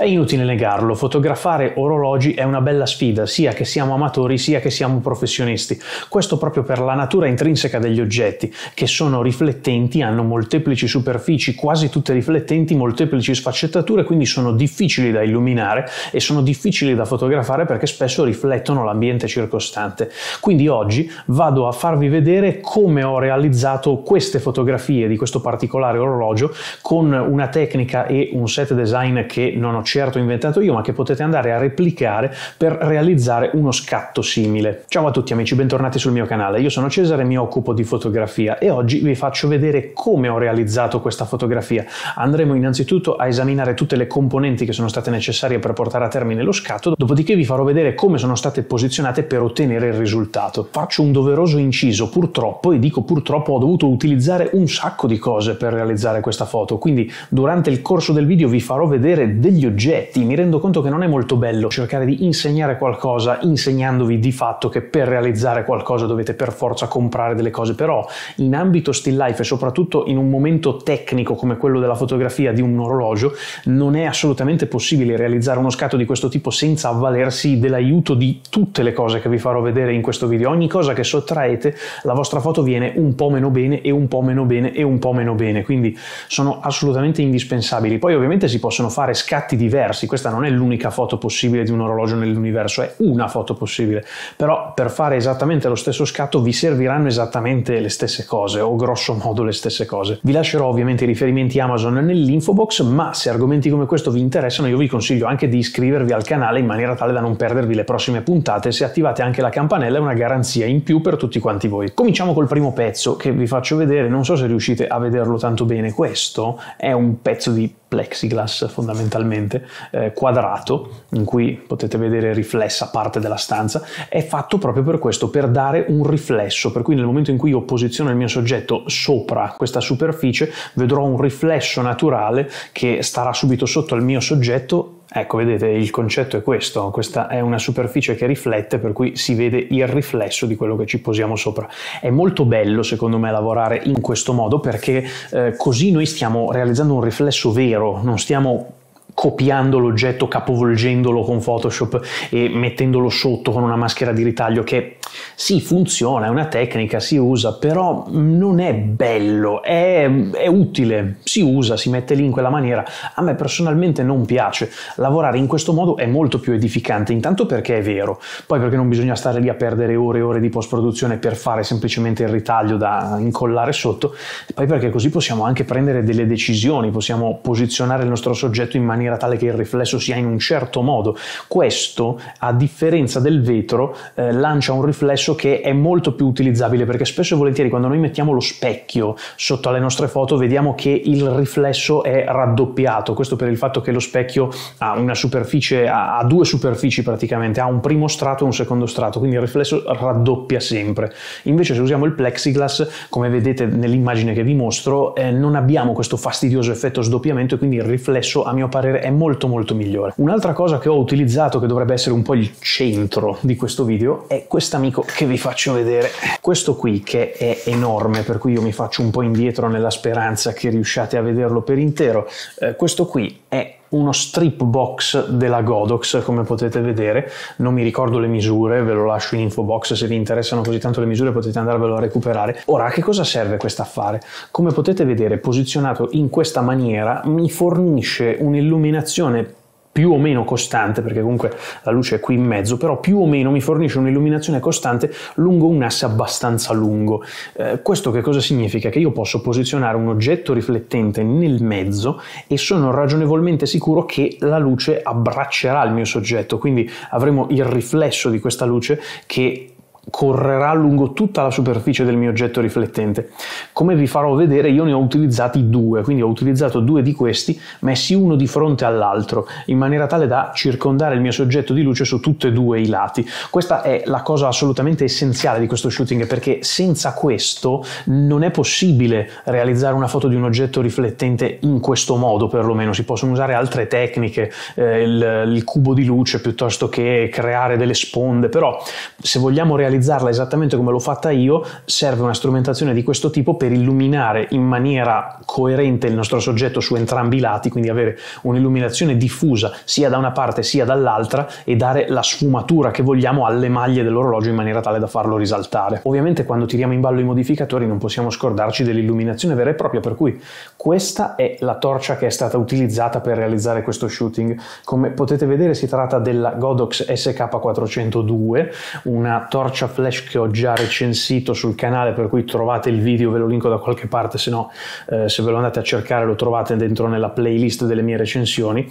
È inutile negarlo, fotografare orologi è una bella sfida, sia che siamo amatori sia che siamo professionisti. Questo proprio per la natura intrinseca degli oggetti, che sono riflettenti, hanno molteplici superfici, quasi tutte riflettenti, molteplici sfaccettature, quindi sono difficili da illuminare e sono difficili da fotografare perché spesso riflettono l'ambiente circostante. Quindi oggi vado a farvi vedere come ho realizzato queste fotografie di questo particolare orologio con una tecnica e un set design che non ho certo inventato io, ma che potete andare a replicare per realizzare uno scatto simile. Ciao a tutti amici, bentornati sul mio canale. Io sono Cesare, mi occupo di fotografia e oggi vi faccio vedere come ho realizzato questa fotografia. Andremo innanzitutto a esaminare tutte le componenti che sono state necessarie per portare a termine lo scatto, dopodiché vi farò vedere come sono state posizionate per ottenere il risultato. Faccio un doveroso inciso, purtroppo, e dico purtroppo ho dovuto utilizzare un sacco di cose per realizzare questa foto, quindi durante il corso del video vi farò vedere degli oggetti oggetti. Mi rendo conto che non è molto bello cercare di insegnare qualcosa insegnandovi di fatto che per realizzare qualcosa dovete per forza comprare delle cose, però in ambito still life e soprattutto in un momento tecnico come quello della fotografia di un orologio, non è assolutamente possibile realizzare uno scatto di questo tipo senza avvalersi dell'aiuto di tutte le cose che vi farò vedere in questo video. Ogni cosa che sottraete, la vostra foto viene un po' meno bene e un po' meno bene e un po' meno bene, quindi sono assolutamente indispensabili. Poi ovviamente si possono fare scatti di diversi. Questa non è l'unica foto possibile di un orologio nell'universo, è una foto possibile. Però per fare esattamente lo stesso scatto vi serviranno esattamente le stesse cose, o grosso modo le stesse cose. Vi lascerò ovviamente i riferimenti Amazon nell'info box, ma se argomenti come questo vi interessano, io vi consiglio anche di iscrivervi al canale in maniera tale da non perdervi le prossime puntate. Se attivate anche la campanella è una garanzia in più per tutti quanti voi. Cominciamo col primo pezzo che vi faccio vedere, non so se riuscite a vederlo tanto bene. Questo è un pezzo di plexiglass fondamentalmente eh, quadrato in cui potete vedere riflessa parte della stanza è fatto proprio per questo per dare un riflesso per cui nel momento in cui io posiziono il mio soggetto sopra questa superficie vedrò un riflesso naturale che starà subito sotto al mio soggetto Ecco, vedete, il concetto è questo, questa è una superficie che riflette, per cui si vede il riflesso di quello che ci posiamo sopra. È molto bello, secondo me, lavorare in questo modo perché eh, così noi stiamo realizzando un riflesso vero, non stiamo copiando l'oggetto, capovolgendolo con Photoshop e mettendolo sotto con una maschera di ritaglio che sì funziona, è una tecnica, si usa, però non è bello, è, è utile, si usa, si mette lì in quella maniera. A me personalmente non piace, lavorare in questo modo è molto più edificante, intanto perché è vero, poi perché non bisogna stare lì a perdere ore e ore di post produzione per fare semplicemente il ritaglio da incollare sotto, e poi perché così possiamo anche prendere delle decisioni, possiamo posizionare il nostro soggetto in maniera maniera tale che il riflesso sia in un certo modo. Questo, a differenza del vetro, eh, lancia un riflesso che è molto più utilizzabile perché spesso e volentieri quando noi mettiamo lo specchio sotto alle nostre foto vediamo che il riflesso è raddoppiato. Questo per il fatto che lo specchio ha una superficie, ha, ha due superfici praticamente, ha un primo strato e un secondo strato, quindi il riflesso raddoppia sempre. Invece se usiamo il plexiglass, come vedete nell'immagine che vi mostro, eh, non abbiamo questo fastidioso effetto sdoppiamento e quindi il riflesso a mio parere breve è molto molto migliore. Un'altra cosa che ho utilizzato che dovrebbe essere un po' il centro di questo video è questo amico che vi faccio vedere. Questo qui che è enorme per cui io mi faccio un po' indietro nella speranza che riusciate a vederlo per intero. Eh, questo qui è uno strip box della Godox come potete vedere non mi ricordo le misure ve lo lascio in info box se vi interessano così tanto le misure potete andarvelo a recuperare ora a che cosa serve questo affare come potete vedere posizionato in questa maniera mi fornisce un'illuminazione più o meno costante, perché comunque la luce è qui in mezzo, però più o meno mi fornisce un'illuminazione costante lungo un asse abbastanza lungo. Eh, questo che cosa significa? Che io posso posizionare un oggetto riflettente nel mezzo e sono ragionevolmente sicuro che la luce abbraccerà il mio soggetto, quindi avremo il riflesso di questa luce che correrà lungo tutta la superficie del mio oggetto riflettente. Come vi farò vedere io ne ho utilizzati due, quindi ho utilizzato due di questi messi uno di fronte all'altro in maniera tale da circondare il mio soggetto di luce su tutti e due i lati. Questa è la cosa assolutamente essenziale di questo shooting perché senza questo non è possibile realizzare una foto di un oggetto riflettente in questo modo perlomeno, si possono usare altre tecniche, eh, il, il cubo di luce piuttosto che creare delle sponde, però se vogliamo realizzare realizzarla esattamente come l'ho fatta io, serve una strumentazione di questo tipo per illuminare in maniera coerente il nostro soggetto su entrambi i lati, quindi avere un'illuminazione diffusa sia da una parte sia dall'altra e dare la sfumatura che vogliamo alle maglie dell'orologio in maniera tale da farlo risaltare. Ovviamente quando tiriamo in ballo i modificatori non possiamo scordarci dell'illuminazione vera e propria, per cui questa è la torcia che è stata utilizzata per realizzare questo shooting. Come potete vedere si tratta della Godox SK402, una torcia Flash che ho già recensito sul canale, per cui trovate il video, ve lo linko da qualche parte, se no eh, se ve lo andate a cercare lo trovate dentro nella playlist delle mie recensioni.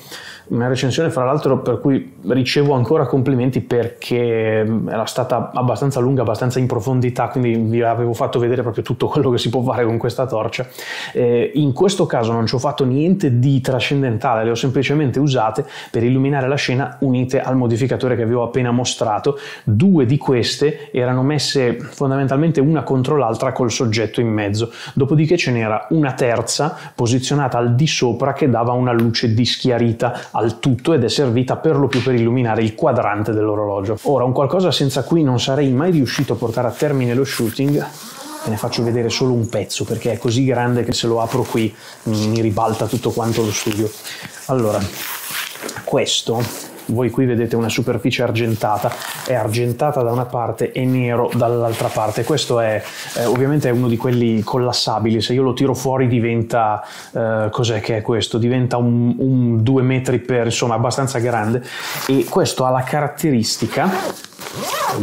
Una recensione fra l'altro per cui ricevo ancora complimenti perché mm, era stata abbastanza lunga, abbastanza in profondità, quindi vi avevo fatto vedere proprio tutto quello che si può fare con questa torcia. Eh, in questo caso non ci ho fatto niente di trascendentale, le ho semplicemente usate per illuminare la scena unite al modificatore che vi ho appena mostrato. Due di queste richieste erano messe fondamentalmente una contro l'altra col soggetto in mezzo, dopodiché ce n'era una terza posizionata al di sopra che dava una luce dischiarita al tutto ed è servita per lo più per illuminare il quadrante dell'orologio. Ora, un qualcosa senza cui non sarei mai riuscito a portare a termine lo shooting Ve ne faccio vedere solo un pezzo perché è così grande che se lo apro qui mi ribalta tutto quanto lo studio. Allora, questo voi qui vedete una superficie argentata, è argentata da una parte e nero dall'altra parte. Questo è eh, ovviamente è uno di quelli collassabili, se io lo tiro fuori diventa, eh, cos'è che è questo? Diventa un, un 2 metri per, insomma, abbastanza grande e questo ha la caratteristica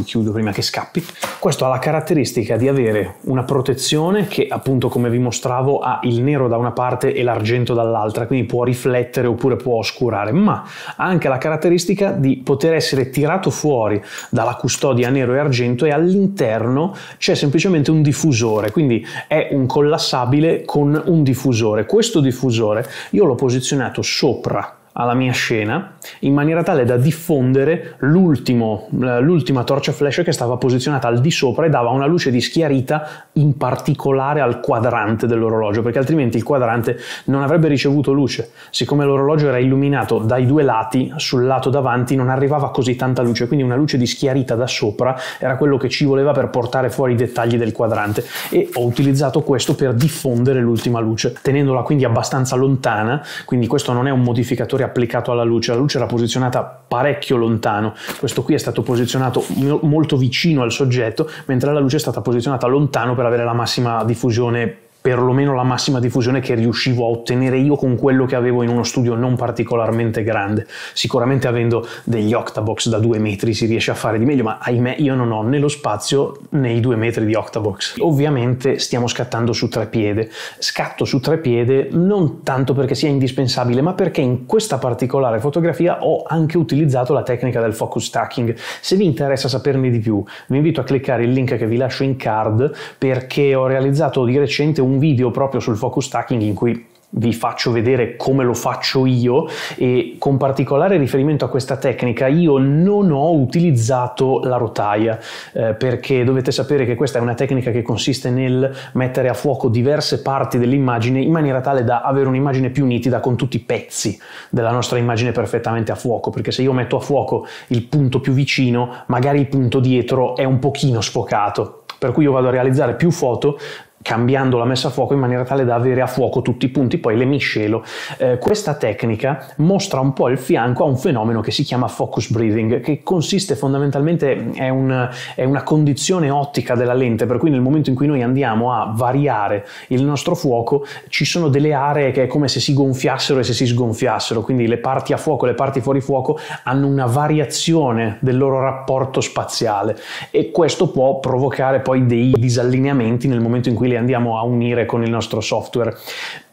chiudo prima che scappi. Questo ha la caratteristica di avere una protezione che appunto come vi mostravo ha il nero da una parte e l'argento dall'altra, quindi può riflettere oppure può oscurare, ma ha anche la caratteristica di poter essere tirato fuori dalla custodia nero e argento e all'interno c'è semplicemente un diffusore, quindi è un collassabile con un diffusore. Questo diffusore io l'ho posizionato sopra alla mia scena in maniera tale da diffondere eh, l'ultima torcia flash che stava posizionata al di sopra e dava una luce di schiarita in particolare al quadrante dell'orologio perché altrimenti il quadrante non avrebbe ricevuto luce siccome l'orologio era illuminato dai due lati sul lato davanti non arrivava così tanta luce quindi una luce di schiarita da sopra era quello che ci voleva per portare fuori i dettagli del quadrante e ho utilizzato questo per diffondere l'ultima luce tenendola quindi abbastanza lontana quindi questo non è un modificatore applicato alla luce, la luce era posizionata parecchio lontano, questo qui è stato posizionato molto vicino al soggetto, mentre la luce è stata posizionata lontano per avere la massima diffusione perlomeno la massima diffusione che riuscivo a ottenere io con quello che avevo in uno studio non particolarmente grande. Sicuramente avendo degli octabox da due metri si riesce a fare di meglio, ma ahimè io non ho né lo spazio né i due metri di octabox. Ovviamente stiamo scattando su tre piede. Scatto su tre piede non tanto perché sia indispensabile, ma perché in questa particolare fotografia ho anche utilizzato la tecnica del focus stacking. Se vi interessa saperne di più, vi invito a cliccare il link che vi lascio in card perché ho realizzato di recente un un video proprio sul focus stacking in cui vi faccio vedere come lo faccio io e con particolare riferimento a questa tecnica io non ho utilizzato la rotaia eh, perché dovete sapere che questa è una tecnica che consiste nel mettere a fuoco diverse parti dell'immagine in maniera tale da avere un'immagine più nitida con tutti i pezzi della nostra immagine perfettamente a fuoco perché se io metto a fuoco il punto più vicino magari il punto dietro è un pochino sfocato per cui io vado a realizzare più foto cambiando la messa a fuoco in maniera tale da avere a fuoco tutti i punti, poi le miscelo. Eh, questa tecnica mostra un po' il fianco a un fenomeno che si chiama focus breathing, che consiste fondamentalmente, è, un, è una condizione ottica della lente, per cui nel momento in cui noi andiamo a variare il nostro fuoco, ci sono delle aree che è come se si gonfiassero e se si sgonfiassero, quindi le parti a fuoco e le parti fuori fuoco hanno una variazione del loro rapporto spaziale e questo può provocare poi dei disallineamenti nel momento in cui le li andiamo a unire con il nostro software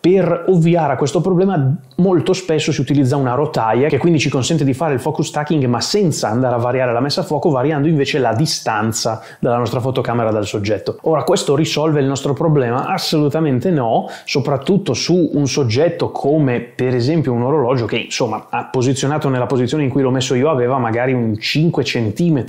per ovviare a questo problema molto spesso si utilizza una rotaia che quindi ci consente di fare il focus stacking ma senza andare a variare la messa a fuoco, variando invece la distanza dalla nostra fotocamera dal soggetto. Ora questo risolve il nostro problema? Assolutamente no, soprattutto su un soggetto come per esempio un orologio che insomma posizionato nella posizione in cui l'ho messo io aveva magari un 5 cm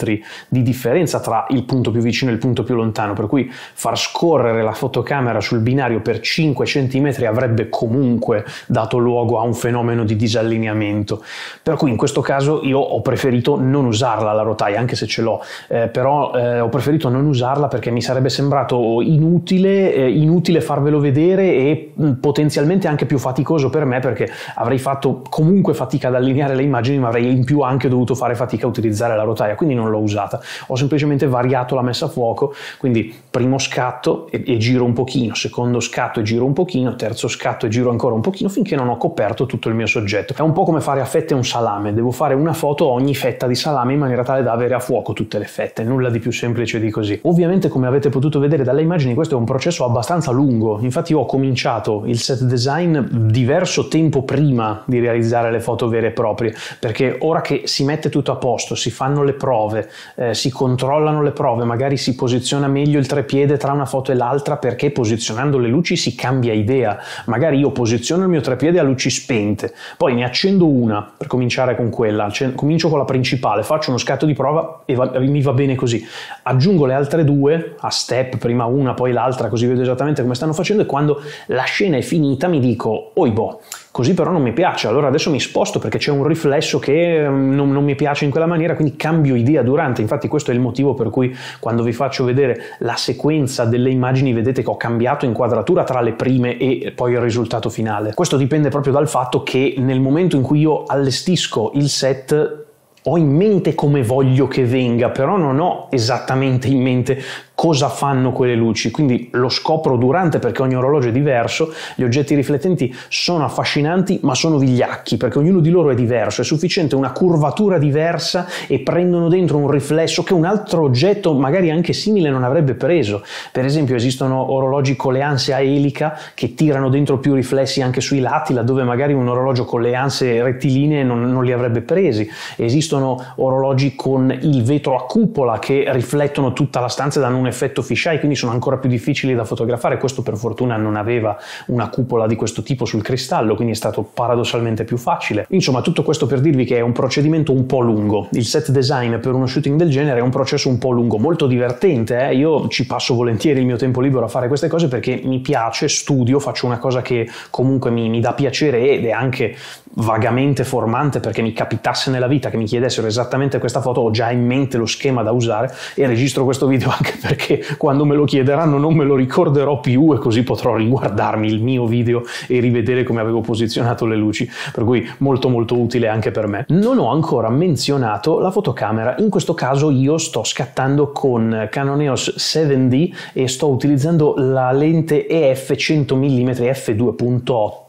di differenza tra il punto più vicino e il punto più lontano, per cui far scorrere la fotocamera sul binario per 5 cm avrebbe avrebbe comunque dato luogo a un fenomeno di disallineamento. Per cui in questo caso io ho preferito non usarla la rotaia, anche se ce l'ho, eh, però eh, ho preferito non usarla perché mi sarebbe sembrato inutile, eh, inutile farvelo vedere e mh, mm, potenzialmente anche più faticoso per me perché avrei fatto comunque fatica ad allineare le immagini, ma avrei in più anche dovuto fare fatica a utilizzare la rotaia, quindi non l'ho usata. Ho semplicemente variato la messa a fuoco, quindi primo scatto e, e giro un pochino, secondo scatto e giro un pochino, terzo scatto e giro ancora un pochino finché non ho coperto tutto il mio soggetto. È un po' come fare a fette un salame, devo fare una foto ogni fetta di salame in maniera tale da avere a fuoco tutte le fette, nulla di più semplice di così. Ovviamente come avete potuto vedere dalle immagini questo è un processo abbastanza lungo, infatti ho cominciato il set design diverso tempo prima di realizzare le foto vere e proprie, perché ora che si mette tutto a posto, si fanno le prove, eh, si controllano le prove, magari si posiziona meglio il trepiede tra una foto e l'altra perché posizionando le luci si cambia idea, Magari io posiziono il mio treppiede a luci spente, poi ne accendo una per cominciare con quella, comincio con la principale, faccio uno scatto di prova e va, mi va bene così. Aggiungo le altre due a step, prima una, poi l'altra, così vedo esattamente come stanno facendo e quando la scena è finita mi dico, oi boh, così però non mi piace, allora adesso mi sposto perché c'è un riflesso che mm, non, non, mi piace in quella maniera, quindi cambio idea durante, infatti questo è il motivo per cui quando vi faccio vedere la sequenza delle immagini vedete che ho cambiato inquadratura tra le prime e poi il risultato finale. Questo dipende proprio dal fatto che nel momento in cui io allestisco il set ho in mente come voglio che venga, però non ho esattamente in mente cosa fanno quelle luci, quindi lo scopro durante perché ogni orologio è diverso, gli oggetti riflettenti sono affascinanti ma sono vigliacchi perché ognuno di loro è diverso, è sufficiente una curvatura diversa e prendono dentro un riflesso che un altro oggetto magari anche simile non avrebbe preso, per esempio esistono orologi con le anse a elica che tirano dentro più riflessi anche sui lati laddove magari un orologio con le anse rettilinee non, non li avrebbe presi, esistono orologi con il vetro a cupola che riflettono tutta la stanza e danno un effetto fisheye, quindi sono ancora più difficili da fotografare. Questo per fortuna non aveva una cupola di questo tipo sul cristallo, quindi è stato paradossalmente più facile. Insomma, tutto questo per dirvi che è un procedimento un po' lungo. Il set design per uno shooting del genere è un processo un po' lungo, molto divertente. Eh? Io ci passo volentieri il mio tempo libero a fare queste cose perché mi piace, studio, faccio una cosa che comunque mi, mi dà piacere ed è anche vagamente formante perché mi capitasse nella vita che mi chiedessero esattamente questa foto, ho già in mente lo schema da usare e registro questo video anche per perché quando me lo chiederanno non me lo ricorderò più e così potrò riguardarmi il mio video e rivedere come avevo posizionato le luci, per cui molto molto utile anche per me. Non ho ancora menzionato la fotocamera, in questo caso io sto scattando con Canon EOS 7D e sto utilizzando la lente EF 100 mm f2.8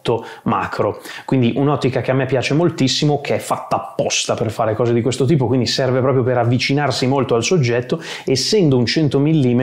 macro. Quindi un'ottica che a me piace moltissimo, che è fatta apposta per fare cose di questo tipo, quindi serve proprio per avvicinarsi molto al soggetto, essendo un 100 mm mm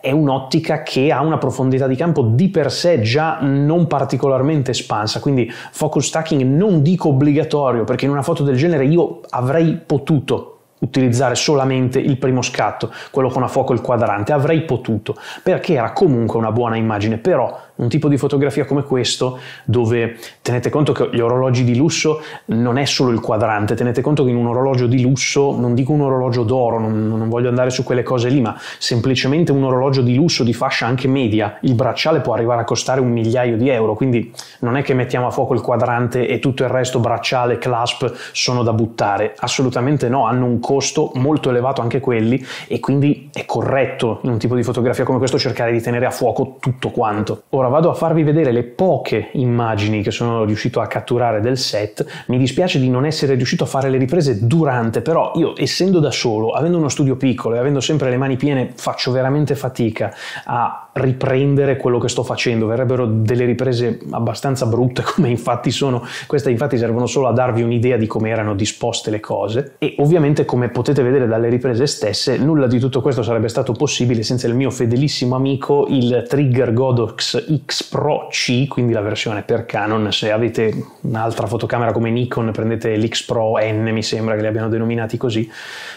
è un'ottica che ha una profondità di campo di per sé già non particolarmente espansa, quindi focus stacking non dico obbligatorio perché in una foto del genere io avrei potuto utilizzare solamente il primo scatto, quello con a fuoco il quadrante, avrei potuto, perché era comunque una buona immagine, però un tipo di fotografia come questo, dove tenete conto che gli orologi di lusso non è solo il quadrante, tenete conto che in un orologio di lusso, non dico un orologio d'oro, non, non voglio andare su quelle cose lì, ma semplicemente un orologio di lusso di fascia anche media, il bracciale può arrivare a costare un migliaio di euro, quindi non è che mettiamo a fuoco il quadrante e tutto il resto, bracciale, clasp, sono da buttare, assolutamente no, hanno un costo costo molto elevato anche quelli e quindi è corretto in un tipo di fotografia come questo cercare di tenere a fuoco tutto quanto. Ora vado a farvi vedere le poche immagini che sono riuscito a catturare del set, mi dispiace di non essere riuscito a fare le riprese durante, però io essendo da solo, avendo uno studio piccolo e avendo sempre le mani piene faccio veramente fatica a riprendere quello che sto facendo, verrebbero delle riprese abbastanza brutte come infatti sono, queste infatti servono solo a darvi un'idea di come erano disposte le cose e ovviamente come potete vedere dalle riprese stesse nulla di tutto questo sarebbe stato possibile senza il mio fedelissimo amico il Trigger Godox X Pro C, quindi la versione per Canon, se avete un'altra fotocamera come Nikon prendete l'X Pro N mi sembra che li abbiano denominati così,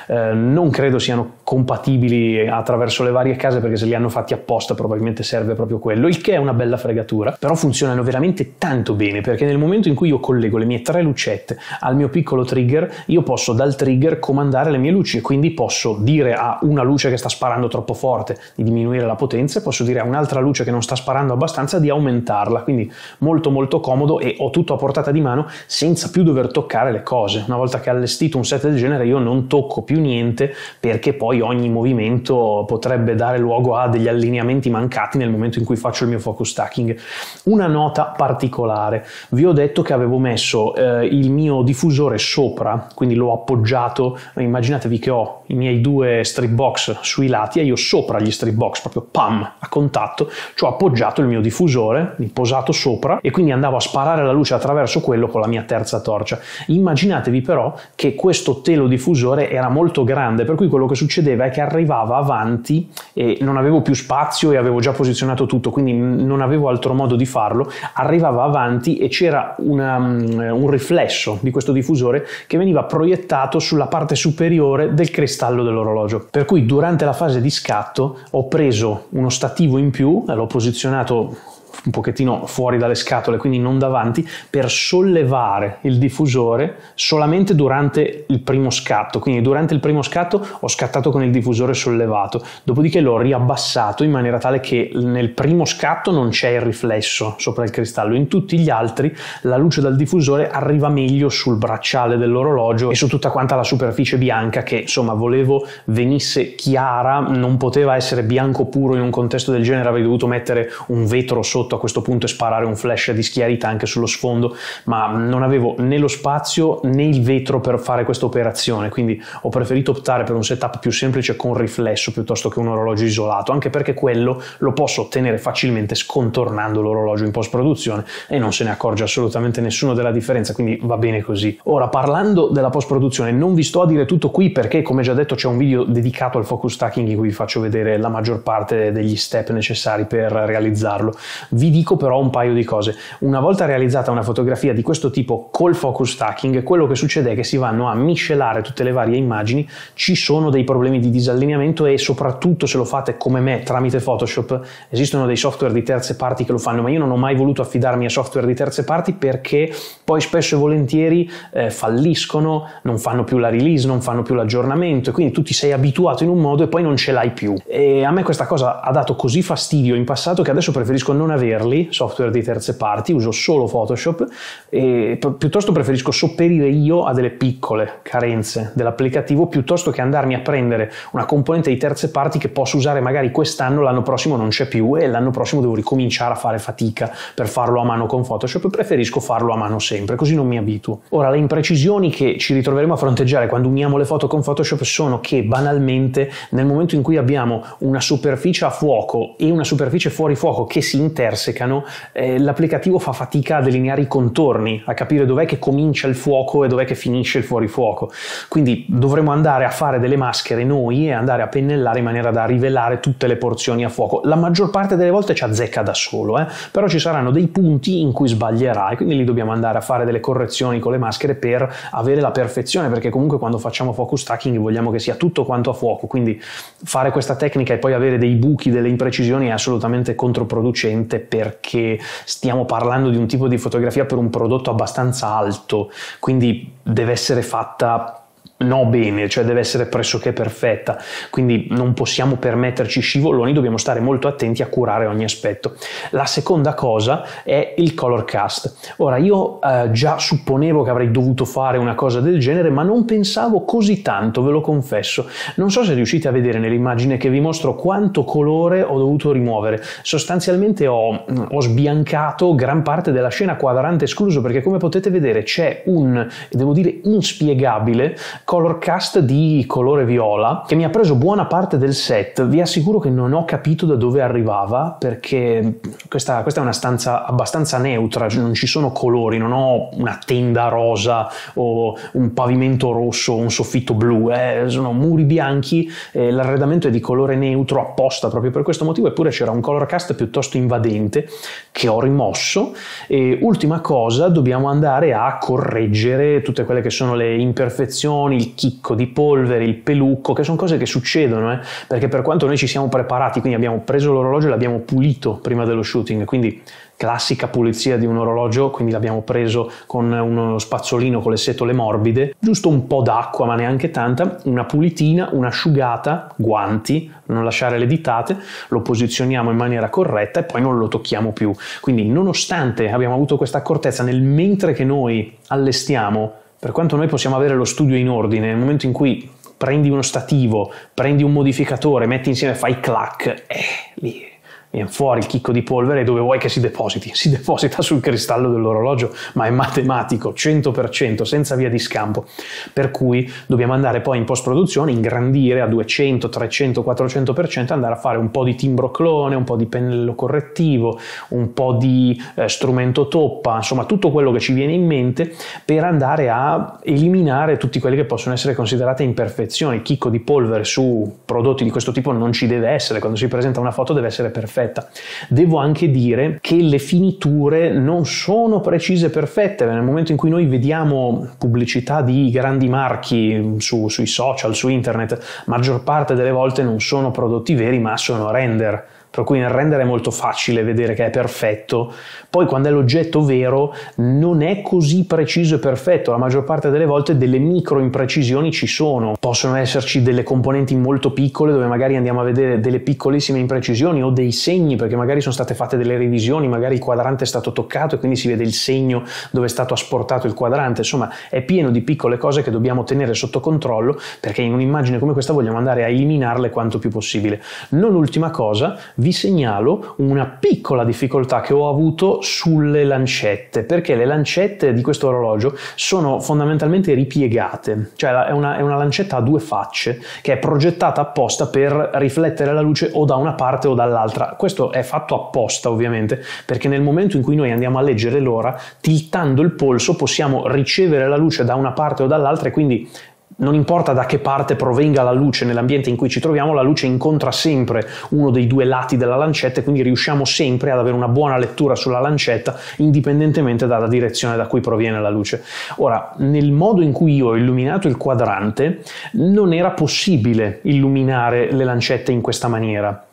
eh, non credo siano compatibili attraverso le varie case perché se li hanno fatti apposta probabilmente serve proprio quello, il che è una bella fregatura, però funzionano veramente tanto bene perché nel momento in cui io collego le mie tre lucette al mio piccolo trigger, io posso dal trigger comandare le mie luci e quindi posso dire a una luce che sta sparando troppo forte di diminuire la potenza e posso dire a un'altra luce che non sta sparando abbastanza di aumentarla, quindi molto molto comodo e ho tutto a portata di mano senza più dover toccare le cose. Una volta che ho allestito un set del genere io non tocco più niente perché poi ogni movimento potrebbe dare luogo a degli allineamenti mancati nel momento in cui faccio il mio focus stacking. Una nota particolare, vi ho detto che avevo messo eh, il mio diffusore sopra, quindi l'ho appoggiato, immaginatevi che ho i miei due strip box sui lati e io sopra gli strip box, proprio pam, a contatto, ci ho appoggiato il mio diffusore, posato sopra e quindi andavo a sparare la luce attraverso quello con la mia terza torcia. Immaginatevi però che questo telo diffusore era molto grande, per cui quello che succedeva è che arrivava avanti e non avevo più spazio e avevo avevo già posizionato tutto, quindi non avevo altro modo di farlo, arrivava avanti e c'era una, mm, un riflesso di questo diffusore che veniva proiettato sulla parte superiore del cristallo dell'orologio. Per cui durante la fase di scatto ho preso uno stativo in più, l'ho posizionato un pochettino fuori dalle scatole, quindi non davanti, per sollevare il diffusore solamente durante il primo scatto. Quindi durante il primo scatto ho scattato con il diffusore sollevato, dopodiché l'ho riabbassato in maniera tale che nel primo scatto non c'è il riflesso sopra il cristallo, in tutti gli altri la luce dal diffusore arriva meglio sul bracciale dell'orologio e su tutta quanta la superficie bianca che insomma volevo venisse chiara, non poteva essere bianco puro in un contesto del genere, avrei dovuto mettere un vetro sotto a questo punto sparare un flash di schiarita anche sullo sfondo, ma non avevo né lo spazio né il vetro per fare questa operazione, quindi ho preferito optare per un setup più semplice con riflesso piuttosto che un orologio isolato, anche perché quello lo posso ottenere facilmente scontornando l'orologio in post produzione e non se ne accorge assolutamente nessuno della differenza, quindi va bene così. Ora parlando della post produzione non vi sto a dire tutto qui perché come già detto c'è un video dedicato al focus stacking in cui vi faccio vedere la maggior parte degli step necessari per realizzarlo. Vi vi dico però un paio di cose. Una volta realizzata una fotografia di questo tipo col focus stacking, quello che succede è che si vanno a miscelare tutte le varie immagini, ci sono dei problemi di disallineamento e soprattutto se lo fate come me tramite Photoshop, esistono dei software di terze parti che lo fanno, ma io non ho mai voluto affidarmi a software di terze parti perché poi spesso e volentieri eh, falliscono, non fanno più la release, non fanno più l'aggiornamento e quindi tu ti sei abituato in un modo e poi non ce l'hai più. E a me questa cosa ha dato così fastidio in passato che adesso preferisco non avere tenerli, software di terze parti, uso solo Photoshop e piuttosto preferisco sopperire io a delle piccole carenze dell'applicativo piuttosto che andarmi a prendere una componente di terze parti che posso usare magari quest'anno, l'anno prossimo non c'è più e l'anno prossimo devo ricominciare a fare fatica per farlo a mano con Photoshop, preferisco farlo a mano sempre, così non mi abituo. Ora le imprecisioni che ci ritroveremo a fronteggiare quando uniamo le foto con Photoshop sono che banalmente nel momento in cui abbiamo una superficie a fuoco e una superficie fuori fuoco che si interna intersecano, eh, l'applicativo fa fatica a delineare i contorni, a capire dov'è che comincia il fuoco e dov'è che finisce il fuorifuoco. Quindi dovremo andare a fare delle maschere noi e andare a pennellare in maniera da rivelare tutte le porzioni a fuoco. La maggior parte delle volte ci azzecca da solo, eh? però ci saranno dei punti in cui sbaglierà e quindi lì dobbiamo andare a fare delle correzioni con le maschere per avere la perfezione, perché comunque quando facciamo focus tracking vogliamo che sia tutto quanto a fuoco, quindi fare questa tecnica e poi avere dei buchi, delle imprecisioni è assolutamente controproducente perché stiamo parlando di un tipo di fotografia per un prodotto abbastanza alto, quindi deve essere fatta no bene, cioè deve essere pressoché perfetta, quindi non possiamo permetterci scivoloni, dobbiamo stare molto attenti a curare ogni aspetto. La seconda cosa è il color cast. Ora io eh, già supponevo che avrei dovuto fare una cosa del genere, ma non pensavo così tanto, ve lo confesso. Non so se riuscite a vedere nell'immagine che vi mostro quanto colore ho dovuto rimuovere. Sostanzialmente ho, ho sbiancato gran parte della scena quadrante escluso perché come potete vedere c'è un, devo dire, inspiegabile color cast di colore viola che mi ha preso buona parte del set. Vi assicuro che non ho capito da dove arrivava perché questa, questa è una stanza abbastanza neutra, cioè non ci sono colori, non ho una tenda rosa o un pavimento rosso o un soffitto blu, eh. sono muri bianchi, eh, l'arredamento è di colore neutro apposta proprio per questo motivo, eppure c'era un color cast piuttosto invadente che ho rimosso. E ultima cosa, dobbiamo andare a correggere tutte quelle che sono le imperfezioni il chicco di polvere, il pelucco, che sono cose che succedono, eh? perché per quanto noi ci siamo preparati, quindi abbiamo preso l'orologio e l'abbiamo pulito prima dello shooting, quindi classica pulizia di un orologio, quindi l'abbiamo preso con uno spazzolino con le setole morbide, giusto un po' d'acqua, ma neanche tanta, una pulitina, un'asciugata, guanti, non lasciare le ditate, lo posizioniamo in maniera corretta e poi non lo tocchiamo più. Quindi nonostante abbiamo avuto questa accortezza nel mentre che noi allestiamo per quanto noi possiamo avere lo studio in ordine, nel momento in cui prendi uno stativo, prendi un modificatore, metti insieme, fai clac, eh, lì viene eh, fuori il chicco di polvere e dove vuoi che si depositi? Si deposita sul cristallo dell'orologio, ma è matematico, 100%, senza via di scampo. Per cui dobbiamo andare poi in post-produzione, ingrandire a 200, 300, 400%, andare a fare un po' di timbro clone, un po' di pennello correttivo, un po' di eh, strumento toppa, insomma tutto quello che ci viene in mente per andare a eliminare tutti quelli che possono essere considerati imperfezioni. chicco di polvere su prodotti di questo tipo non ci deve essere, quando si presenta una foto deve essere perfetta perfetta. Devo anche dire che le finiture non sono precise e perfette, nel momento in cui noi vediamo pubblicità di grandi marchi su, sui social, su internet, maggior parte delle volte non sono prodotti veri ma sono render per cui nel rendere è molto facile vedere che è perfetto, poi quando è l'oggetto vero non è così preciso e perfetto, la maggior parte delle volte delle micro imprecisioni ci sono, possono esserci delle componenti molto piccole dove magari andiamo a vedere delle piccolissime imprecisioni o dei segni perché magari sono state fatte delle revisioni, magari il quadrante è stato toccato e quindi si vede il segno dove è stato asportato il quadrante, insomma è pieno di piccole cose che dobbiamo tenere sotto controllo perché in un'immagine come questa vogliamo andare a eliminarle quanto più possibile. Non ultima cosa, vi segnalo una piccola difficoltà che ho avuto sulle lancette, perché le lancette di questo orologio sono fondamentalmente ripiegate, cioè è una, è una lancetta a due facce che è progettata apposta per riflettere la luce o da una parte o dall'altra. Questo è fatto apposta ovviamente, perché nel momento in cui noi andiamo a leggere l'ora, tiltando il polso possiamo ricevere la luce da una parte o dall'altra e quindi non importa da che parte provenga la luce nell'ambiente in cui ci troviamo, la luce incontra sempre uno dei due lati della lancetta e quindi riusciamo sempre ad avere una buona lettura sulla lancetta indipendentemente dalla direzione da cui proviene la luce. Ora, nel modo in cui io ho illuminato il quadrante non era possibile illuminare le lancette in questa maniera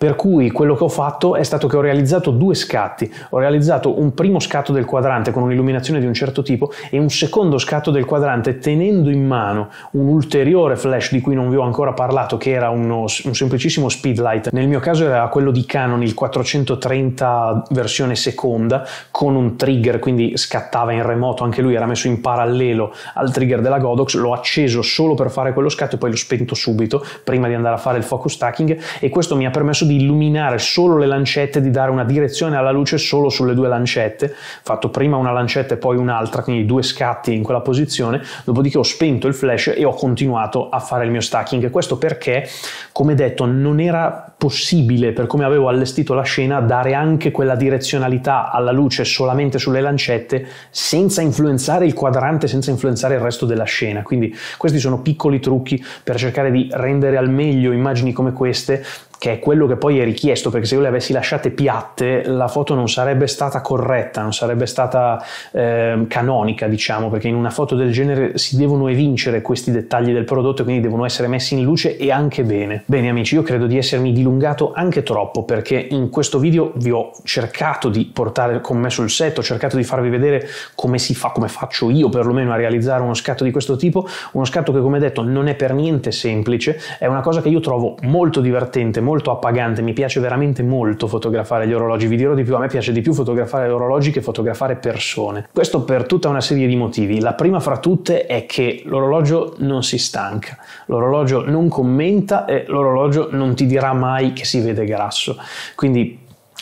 per cui quello che ho fatto è stato che ho realizzato due scatti. Ho realizzato un primo scatto del quadrante con un'illuminazione di un certo tipo e un secondo scatto del quadrante tenendo in mano un ulteriore flash di cui non vi ho ancora parlato, che era uno, un semplicissimo speedlight. Nel mio caso era quello di Canon, il 430 versione seconda, con un trigger, quindi scattava in remoto, anche lui era messo in parallelo al trigger della Godox, l'ho acceso solo per fare quello scatto e poi l'ho spento subito prima di andare a fare il focus stacking e questo mi ha permesso di di illuminare solo le lancette, di dare una direzione alla luce solo sulle due lancette, fatto prima una lancetta e poi un'altra, quindi due scatti in quella posizione, dopodiché ho spento il flash e ho continuato a fare il mio stacking. Questo perché, come detto, non era possibile, per come avevo allestito la scena, dare anche quella direzionalità alla luce solamente sulle lancette senza influenzare il quadrante, senza influenzare il resto della scena. Quindi questi sono piccoli trucchi per cercare di rendere al meglio immagini come queste che è quello che poi è richiesto, perché se io le avessi lasciate piatte la foto non sarebbe stata corretta, non sarebbe stata eh, canonica, diciamo, perché in una foto del genere si devono evincere questi dettagli del prodotto, e quindi devono essere messi in luce e anche bene. Bene amici, io credo di essermi diluido dilungato anche troppo perché in questo video vi ho cercato di portare con me sul set, ho cercato di farvi vedere come si fa, come faccio io perlomeno a realizzare uno scatto di questo tipo, uno scatto che come detto non è per niente semplice, è una cosa che io trovo molto divertente, molto appagante, mi piace veramente molto fotografare gli orologi, vi dirò di più, a me piace di più fotografare gli orologi che fotografare persone. Questo per tutta una serie di motivi, la prima fra tutte è che l'orologio non si stanca, l'orologio non commenta e l'orologio non ti dirà mai mai che si vede grasso. Quindi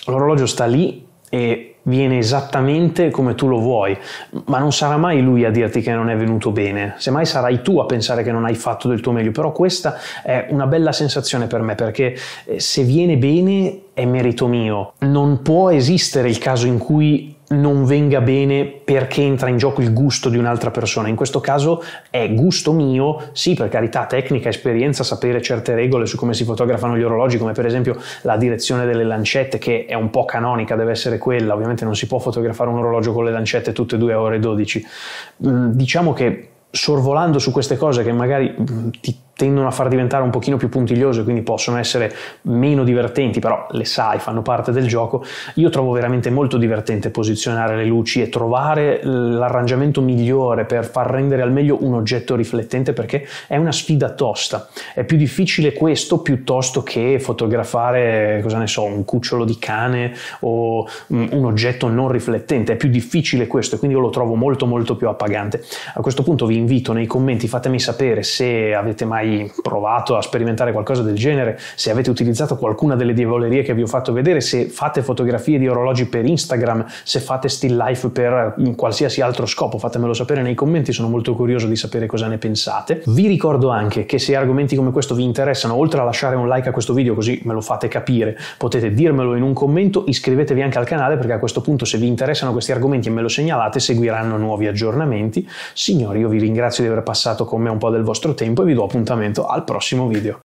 l'orologio sta lì e viene esattamente come tu lo vuoi, ma non sarà mai lui a dirti che non è venuto bene, semmai sarai tu a pensare che non hai fatto del tuo meglio, però questa è una bella sensazione per me perché eh, se viene bene è merito mio, non può esistere il caso in cui non venga bene perché entra in gioco il gusto di un'altra persona. In questo caso è gusto mio, sì, per carità, tecnica, esperienza, sapere certe regole su come si fotografano gli orologi, come per esempio la direzione delle lancette, che è un po' canonica, deve essere quella. Ovviamente non si può fotografare un orologio con le lancette tutte e due a ore 12. Mm, diciamo che sorvolando su queste cose che magari mm, ti tendono a far diventare un pochino più puntigliose, quindi possono essere meno divertenti, però le sai, fanno parte del gioco. Io trovo veramente molto divertente posizionare le luci e trovare l'arrangiamento migliore per far rendere al meglio un oggetto riflettente perché è una sfida tosta. È più difficile questo piuttosto che fotografare, cosa ne so, un cucciolo di cane o mm, un oggetto non riflettente. È più difficile questo e quindi io lo trovo molto molto più appagante. A questo punto vi invito nei commenti, fatemi sapere se avete mai mai provato a sperimentare qualcosa del genere, se avete utilizzato qualcuna delle diavolerie che vi ho fatto vedere, se fate fotografie di orologi per Instagram, se fate still life per qualsiasi altro scopo, fatemelo sapere nei commenti, sono molto curioso di sapere cosa ne pensate. Vi ricordo anche che se argomenti come questo vi interessano, oltre a lasciare un like a questo video così me lo fate capire, potete dirmelo in un commento, iscrivetevi anche al canale perché a questo punto se vi interessano questi argomenti e me lo segnalate seguiranno nuovi aggiornamenti. Signori, io vi ringrazio di aver passato con me un po' del vostro tempo e vi do appuntamento appuntamento al prossimo video.